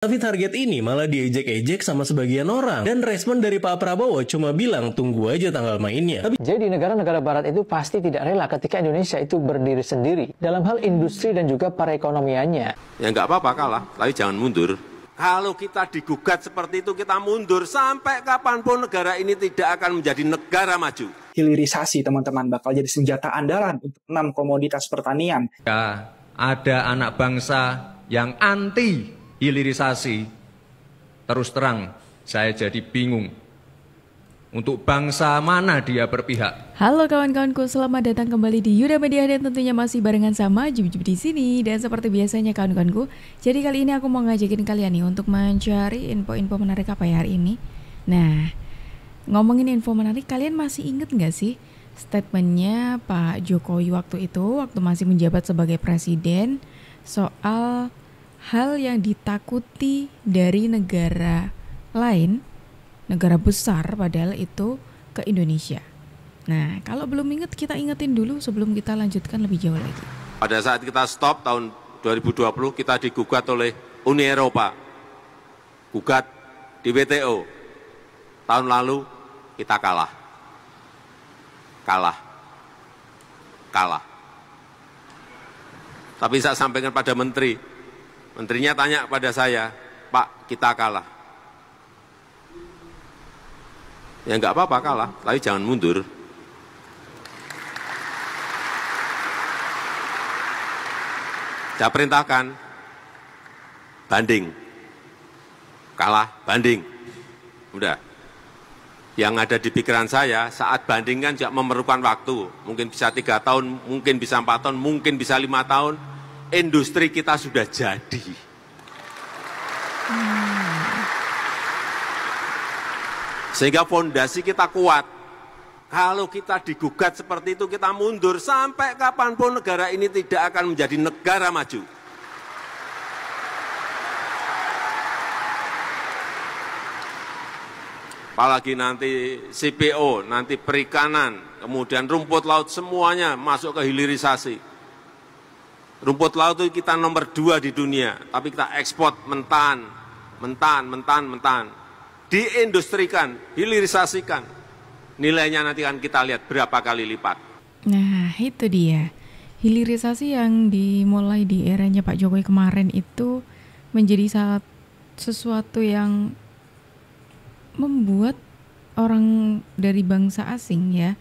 Tapi target ini malah diejek-ejek sama sebagian orang. Dan respon dari Pak Prabowo cuma bilang tunggu aja tanggal mainnya. Tapi... Jadi negara-negara barat itu pasti tidak rela ketika Indonesia itu berdiri sendiri. Dalam hal industri dan juga perekonomiannya. Ya nggak apa-apa kalah, tapi jangan mundur. Kalau kita digugat seperti itu, kita mundur. Sampai kapanpun negara ini tidak akan menjadi negara maju. Hilirisasi, teman-teman, bakal jadi senjata andalan untuk enam komoditas pertanian. Ya, ada anak bangsa yang anti hilirisasi, terus terang saya jadi bingung. Untuk bangsa mana dia berpihak? Halo kawan-kawanku, selamat datang kembali di Yuda Media dan tentunya masih barengan sama Jujub di sini dan seperti biasanya kawan-kawanku. Jadi kali ini aku mau ngajakin kalian nih untuk mencari info-info menarik apa ya hari ini. Nah, ngomongin info menarik, kalian masih inget nggak sih statementnya Pak Jokowi waktu itu, waktu masih menjabat sebagai presiden, soal hal yang ditakuti dari negara lain, negara besar padahal itu ke Indonesia. Nah, kalau belum ingat kita ingetin dulu sebelum kita lanjutkan lebih jauh lagi. Pada saat kita stop tahun 2020 kita digugat oleh Uni Eropa. Gugat di WTO. Tahun lalu kita kalah. Kalah. Kalah. Tapi saya sampaikan pada menteri, Menterinya tanya pada saya, Pak, kita kalah. Ya enggak apa-apa kalah, tapi jangan mundur. Saya perintahkan, banding. Kalah, banding. Udah. Yang ada di pikiran saya saat banding kan juga memerlukan waktu. Mungkin bisa tiga tahun, mungkin bisa empat tahun, mungkin bisa lima tahun, industri kita sudah jadi. Sehingga fondasi kita kuat. Kalau kita digugat seperti itu, kita mundur sampai kapanpun negara ini tidak akan menjadi negara maju. apalagi nanti CPO, nanti perikanan, kemudian rumput laut semuanya masuk ke hilirisasi. Rumput laut itu kita nomor dua di dunia, tapi kita ekspor mentan, mentan, mentan, mentan. Diindustrikan, hilirisasikan. Nilainya nanti akan kita lihat berapa kali lipat. Nah, itu dia. Hilirisasi yang dimulai di eranya Pak Jokowi kemarin itu menjadi saat sesuatu yang membuat orang dari bangsa asing ya,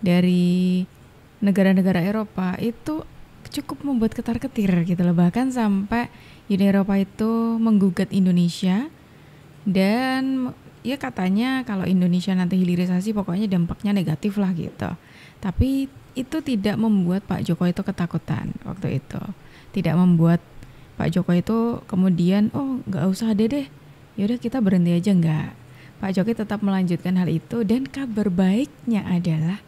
dari negara-negara Eropa itu cukup membuat ketar-ketir gitu loh bahkan sampai Uni Eropa itu menggugat Indonesia dan ya katanya kalau Indonesia nanti hilirisasi pokoknya dampaknya negatif lah gitu. Tapi itu tidak membuat Pak Jokowi itu ketakutan waktu itu. Tidak membuat Pak Jokowi itu kemudian oh nggak usah deh deh. Yaudah kita berhenti aja nggak. Pak Jokowi tetap melanjutkan hal itu dan kabar baiknya adalah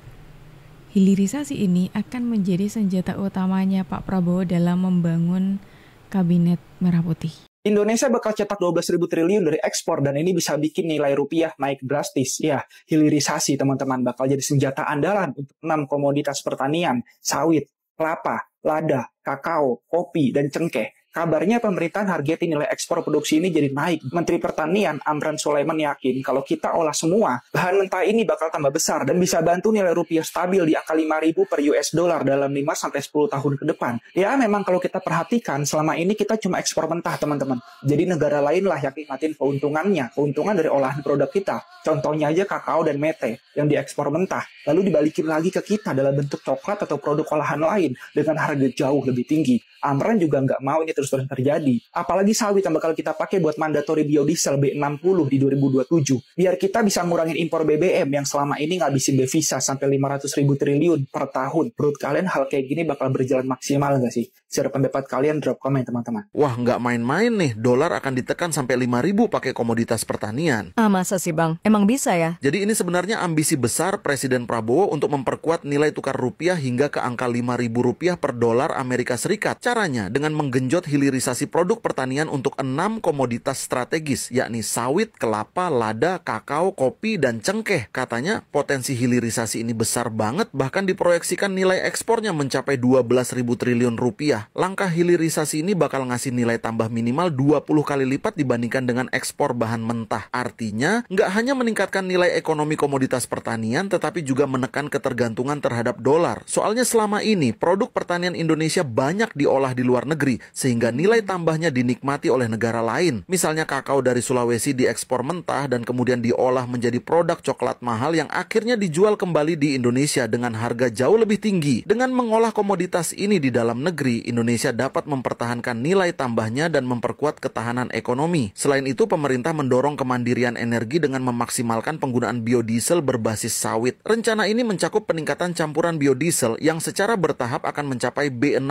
Hilirisasi ini akan menjadi senjata utamanya Pak Prabowo dalam membangun kabinet merah putih. Indonesia bakal cetak 12.000 triliun dari ekspor dan ini bisa bikin nilai rupiah naik drastis. Ya, hilirisasi teman-teman bakal jadi senjata andalan untuk enam komoditas pertanian, sawit, kelapa, lada, kakao, kopi, dan cengkeh Kabarnya pemerintahan target nilai ekspor produksi ini jadi naik. Menteri Pertanian Amran Sulaiman yakin kalau kita olah semua, bahan mentah ini bakal tambah besar dan bisa bantu nilai rupiah stabil di angka 5.000 per US dollar dalam 5 sampai 10 tahun ke depan. Ya memang kalau kita perhatikan selama ini kita cuma ekspor mentah teman-teman. Jadi negara lain lah yang nikmatin keuntungannya, keuntungan dari olahan produk kita. Contohnya aja kakao dan mete yang diekspor mentah, lalu dibalikin lagi ke kita dalam bentuk coklat atau produk olahan lain dengan harga jauh lebih tinggi. Amran juga nggak mau ini terus terus-terusan terjadi. Apalagi sawit yang bakal kita pakai buat mandatory biodiesel B60 di 2027. Biar kita bisa ngurangin impor BBM yang selama ini ngabisin devisa sampai 500 ribu triliun per tahun. Menurut kalian hal kayak gini bakal berjalan maksimal nggak sih? Share pendapat kalian, drop komen teman-teman. Wah, nggak main-main nih. Dolar akan ditekan sampai 5 ribu pakai komoditas pertanian. Ah, masa sih bang? Emang bisa ya? Jadi ini sebenarnya ambisi besar Presiden Prabowo untuk memperkuat nilai tukar rupiah hingga ke angka 5 ribu rupiah per dolar Amerika Serikat. Caranya dengan menggenjot hilirisasi produk pertanian untuk enam komoditas strategis, yakni sawit, kelapa, lada, kakao, kopi, dan cengkeh. Katanya potensi hilirisasi ini besar banget, bahkan diproyeksikan nilai ekspornya mencapai 12 ribu triliun rupiah. Langkah hilirisasi ini bakal ngasih nilai tambah minimal 20 kali lipat dibandingkan dengan ekspor bahan mentah. Artinya, nggak hanya meningkatkan nilai ekonomi komoditas pertanian, tetapi juga menekan ketergantungan terhadap dolar. Soalnya selama ini, produk pertanian Indonesia banyak diolah di luar negeri, sehingga sehingga nilai tambahnya dinikmati oleh negara lain. Misalnya kakao dari Sulawesi diekspor mentah dan kemudian diolah menjadi produk coklat mahal yang akhirnya dijual kembali di Indonesia dengan harga jauh lebih tinggi. Dengan mengolah komoditas ini di dalam negeri, Indonesia dapat mempertahankan nilai tambahnya dan memperkuat ketahanan ekonomi. Selain itu, pemerintah mendorong kemandirian energi dengan memaksimalkan penggunaan biodiesel berbasis sawit. Rencana ini mencakup peningkatan campuran biodiesel yang secara bertahap akan mencapai B60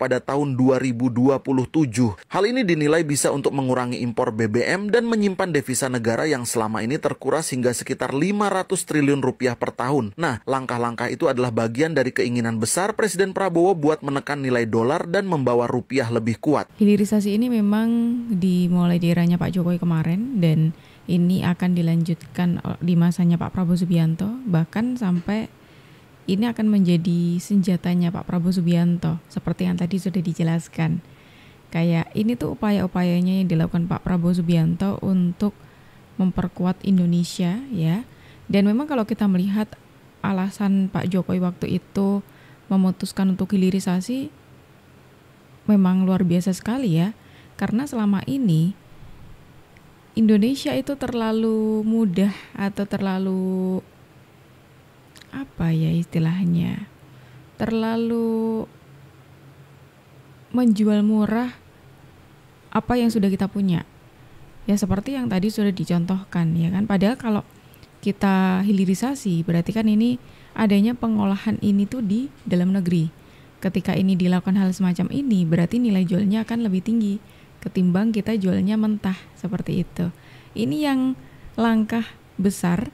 pada tahun 2020 Hal ini dinilai bisa untuk mengurangi impor BBM dan menyimpan devisa negara yang selama ini terkuras hingga sekitar 500 triliun rupiah per tahun. Nah, langkah-langkah itu adalah bagian dari keinginan besar Presiden Prabowo buat menekan nilai dolar dan membawa rupiah lebih kuat. Hilirisasi ini memang dimulai di eranya Pak Jokowi kemarin dan ini akan dilanjutkan eh, di masanya Pak Prabowo Subianto bahkan sampai ini akan menjadi senjatanya Pak Prabowo Subianto seperti yang tadi sudah dijelaskan kayak ini tuh upaya-upayanya yang dilakukan Pak Prabowo Subianto untuk memperkuat Indonesia ya. Dan memang kalau kita melihat alasan Pak Jokowi waktu itu memutuskan untuk hilirisasi memang luar biasa sekali ya. Karena selama ini Indonesia itu terlalu mudah atau terlalu apa ya istilahnya? Terlalu menjual murah apa yang sudah kita punya. Ya seperti yang tadi sudah dicontohkan ya kan. Padahal kalau kita hilirisasi berarti kan ini adanya pengolahan ini tuh di dalam negeri. Ketika ini dilakukan hal semacam ini berarti nilai jualnya akan lebih tinggi ketimbang kita jualnya mentah seperti itu. Ini yang langkah besar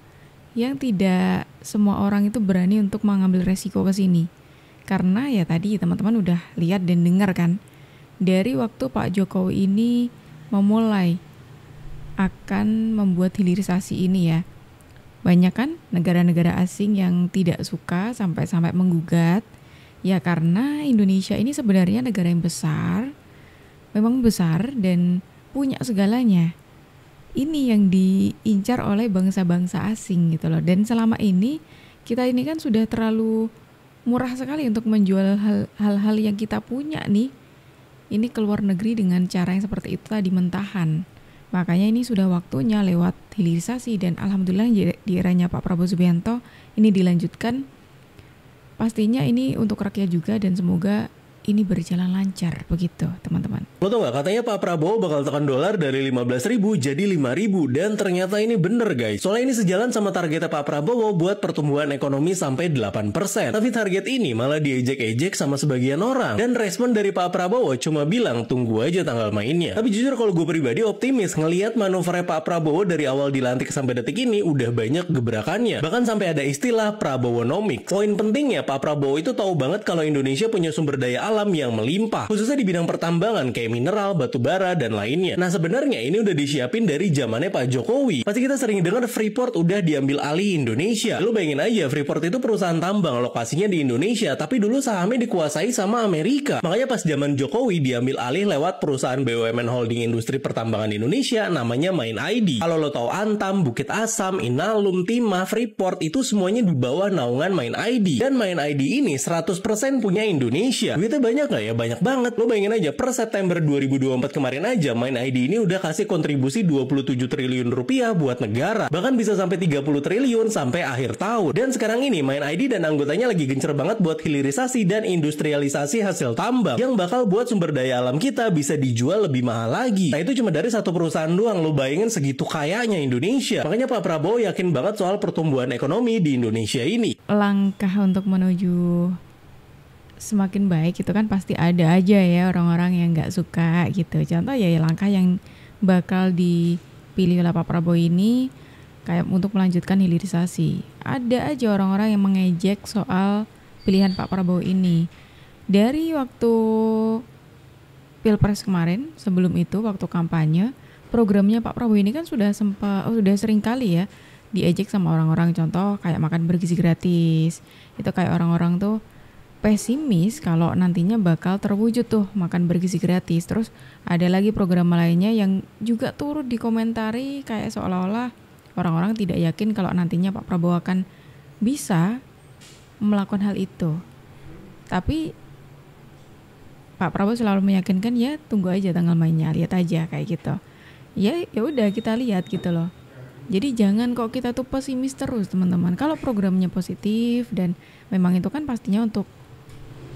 yang tidak semua orang itu berani untuk mengambil resiko ke sini. Karena ya tadi teman-teman udah lihat dan dengar kan dari waktu Pak Jokowi ini memulai akan membuat hilirisasi ini ya. Banyak kan negara-negara asing yang tidak suka sampai-sampai menggugat ya karena Indonesia ini sebenarnya negara yang besar, memang besar dan punya segalanya. Ini yang diincar oleh bangsa-bangsa asing gitu loh. Dan selama ini kita ini kan sudah terlalu murah sekali untuk menjual hal-hal yang kita punya nih ini keluar negeri dengan cara yang seperti itu tadi mentahan. Makanya ini sudah waktunya lewat hilirisasi dan alhamdulillah di eranya Pak Prabowo Subianto ini dilanjutkan. Pastinya ini untuk rakyat juga dan semoga ini berjalan lancar begitu teman-teman. Lo tau gak katanya Pak Prabowo bakal tekan dolar dari 15 ribu jadi 5 ribu dan ternyata ini bener guys. Soalnya ini sejalan sama targetnya Pak Prabowo buat pertumbuhan ekonomi sampai 8%. Tapi target ini malah diejek-ejek sama sebagian orang. Dan respon dari Pak Prabowo cuma bilang tunggu aja tanggal mainnya. Tapi jujur kalau gue pribadi optimis ngeliat manuvernya Pak Prabowo dari awal dilantik sampai detik ini udah banyak gebrakannya. Bahkan sampai ada istilah Prabowo Nomics. Poin pentingnya Pak Prabowo itu tahu banget kalau Indonesia punya sumber daya alam alam yang melimpah, khususnya di bidang pertambangan kayak mineral, batu bara, dan lainnya. Nah sebenarnya ini udah disiapin dari zamannya Pak Jokowi. Pasti kita sering dengar Freeport udah diambil alih Indonesia. Lu bayangin aja, Freeport itu perusahaan tambang lokasinya di Indonesia, tapi dulu sahamnya dikuasai sama Amerika. Makanya pas zaman Jokowi diambil alih lewat perusahaan BUMN Holding Industri Pertambangan Indonesia namanya Main ID. Kalau lo tau Antam, Bukit Asam, Inalum, Timah, Freeport itu semuanya di bawah naungan Main ID. Dan Main ID ini 100% punya Indonesia. Duitnya banyak nggak ya? Banyak banget. Lo bayangin aja, per September 2024 kemarin aja, main ID ini udah kasih kontribusi 27 triliun rupiah buat negara. Bahkan bisa sampai 30 triliun sampai akhir tahun. Dan sekarang ini, main ID dan anggotanya lagi gencer banget buat hilirisasi dan industrialisasi hasil tambang. Yang bakal buat sumber daya alam kita bisa dijual lebih mahal lagi. Nah itu cuma dari satu perusahaan doang, lo bayangin segitu kayanya Indonesia. Makanya Pak Prabowo yakin banget soal pertumbuhan ekonomi di Indonesia ini. Langkah untuk menuju semakin baik itu kan pasti ada aja ya orang-orang yang nggak suka gitu. Contoh ya, ya, langkah yang bakal dipilih oleh Pak Prabowo ini kayak untuk melanjutkan hilirisasi. Ada aja orang-orang yang mengejek soal pilihan Pak Prabowo ini. Dari waktu Pilpres kemarin, sebelum itu waktu kampanye, programnya Pak Prabowo ini kan sudah sempat oh, sudah sering kali ya diejek sama orang-orang contoh kayak makan bergizi gratis. Itu kayak orang-orang tuh pesimis kalau nantinya bakal terwujud tuh makan bergizi gratis. Terus ada lagi program lainnya yang juga turut dikomentari kayak seolah-olah orang-orang tidak yakin kalau nantinya Pak Prabowo akan bisa melakukan hal itu. Tapi Pak Prabowo selalu meyakinkan ya tunggu aja tanggal mainnya, lihat aja kayak gitu. Ya ya udah kita lihat gitu loh. Jadi jangan kok kita tuh pesimis terus teman-teman. Kalau programnya positif dan memang itu kan pastinya untuk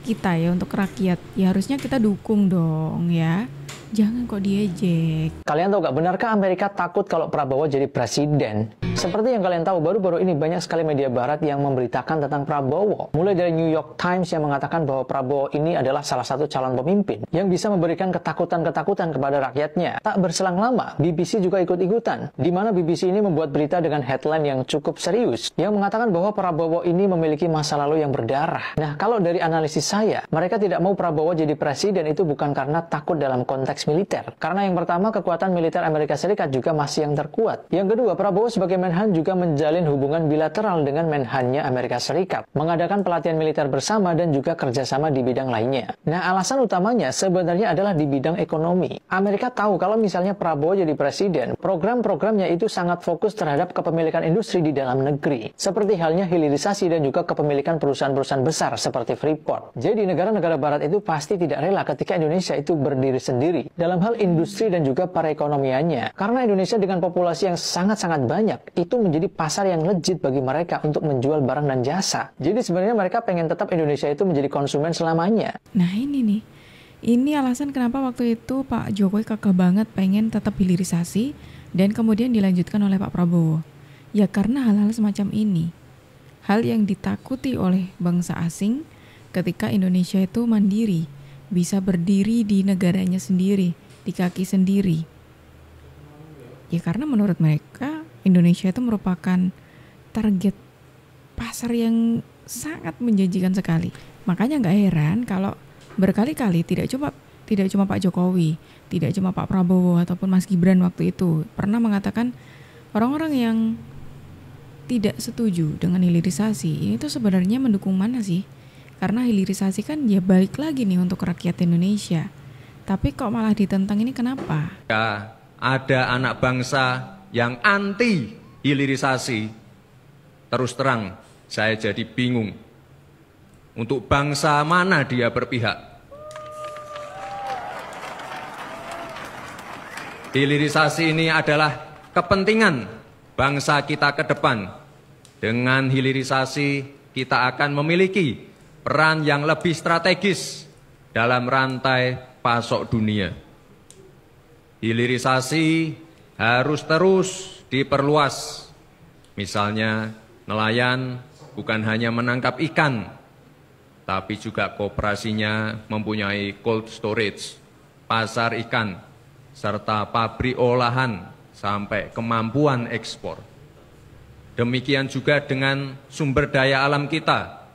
kita ya untuk rakyat ya harusnya kita dukung dong ya jangan kok diejek kalian tahu gak benarkah Amerika takut kalau Prabowo jadi presiden seperti yang kalian tahu, baru-baru ini banyak sekali media barat yang memberitakan tentang Prabowo. Mulai dari New York Times yang mengatakan bahwa Prabowo ini adalah salah satu calon pemimpin yang bisa memberikan ketakutan-ketakutan kepada rakyatnya. Tak berselang lama, BBC juga ikut-ikutan, di mana BBC ini membuat berita dengan headline yang cukup serius, yang mengatakan bahwa Prabowo ini memiliki masa lalu yang berdarah. Nah, kalau dari analisis saya, mereka tidak mau Prabowo jadi presiden itu bukan karena takut dalam konteks militer. Karena yang pertama, kekuatan militer Amerika Serikat juga masih yang terkuat. Yang kedua, Prabowo sebagai Menhan juga menjalin hubungan bilateral dengan Menhannya Amerika Serikat, mengadakan pelatihan militer bersama dan juga kerjasama di bidang lainnya. Nah, alasan utamanya sebenarnya adalah di bidang ekonomi. Amerika tahu kalau misalnya Prabowo jadi presiden, program-programnya itu sangat fokus terhadap kepemilikan industri di dalam negeri, seperti halnya hilirisasi dan juga kepemilikan perusahaan-perusahaan besar seperti Freeport. Jadi negara-negara barat itu pasti tidak rela ketika Indonesia itu berdiri sendiri dalam hal industri dan juga perekonomiannya. Karena Indonesia dengan populasi yang sangat-sangat banyak, itu menjadi pasar yang legit bagi mereka untuk menjual barang dan jasa. Jadi sebenarnya mereka pengen tetap Indonesia itu menjadi konsumen selamanya. Nah ini nih, ini alasan kenapa waktu itu Pak Jokowi kekeh banget pengen tetap hilirisasi dan kemudian dilanjutkan oleh Pak Prabowo. Ya karena hal-hal semacam ini. Hal yang ditakuti oleh bangsa asing ketika Indonesia itu mandiri, bisa berdiri di negaranya sendiri, di kaki sendiri Ya karena menurut mereka Indonesia itu merupakan target pasar yang sangat menjanjikan sekali. Makanya nggak heran kalau berkali-kali tidak cuma tidak cuma Pak Jokowi, tidak cuma Pak Prabowo ataupun Mas Gibran waktu itu pernah mengatakan orang-orang yang tidak setuju dengan hilirisasi ini tuh sebenarnya mendukung mana sih? Karena hilirisasi kan ya balik lagi nih untuk rakyat Indonesia. Tapi kok malah ditentang ini kenapa? Ya, ada anak bangsa yang anti hilirisasi, terus terang saya jadi bingung. Untuk bangsa mana dia berpihak? Hilirisasi ini adalah kepentingan bangsa kita ke depan. Dengan hilirisasi kita akan memiliki peran yang lebih strategis dalam rantai pasok dunia. Hilirisasi harus terus diperluas. Misalnya nelayan bukan hanya menangkap ikan, tapi juga kooperasinya mempunyai cold storage, pasar ikan, serta pabrik olahan sampai kemampuan ekspor. Demikian juga dengan sumber daya alam kita,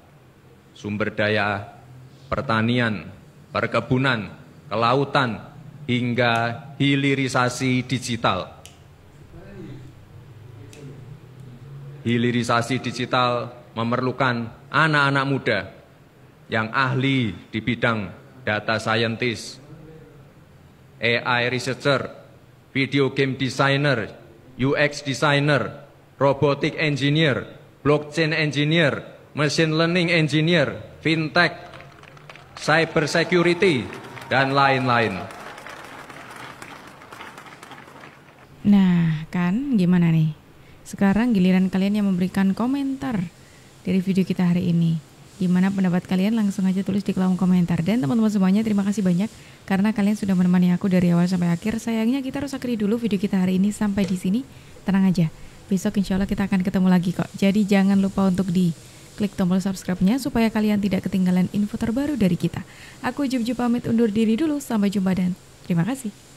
sumber daya pertanian, perkebunan, kelautan, hingga hilirisasi digital. Hilirisasi digital memerlukan anak-anak muda yang ahli di bidang data scientist, AI researcher, video game designer, UX designer, robotic engineer, blockchain engineer, machine learning engineer, fintech, cyber security, dan lain-lain. Nah, kan gimana nih? Sekarang giliran kalian yang memberikan komentar dari video kita hari ini. Gimana pendapat kalian? Langsung aja tulis di kolom komentar. Dan teman-teman semuanya terima kasih banyak karena kalian sudah menemani aku dari awal sampai akhir. Sayangnya kita harus akhiri dulu video kita hari ini sampai di sini. Tenang aja, besok insya Allah kita akan ketemu lagi kok. Jadi jangan lupa untuk di klik tombol subscribe-nya supaya kalian tidak ketinggalan info terbaru dari kita. Aku Jubju pamit undur diri dulu, sampai jumpa dan terima kasih.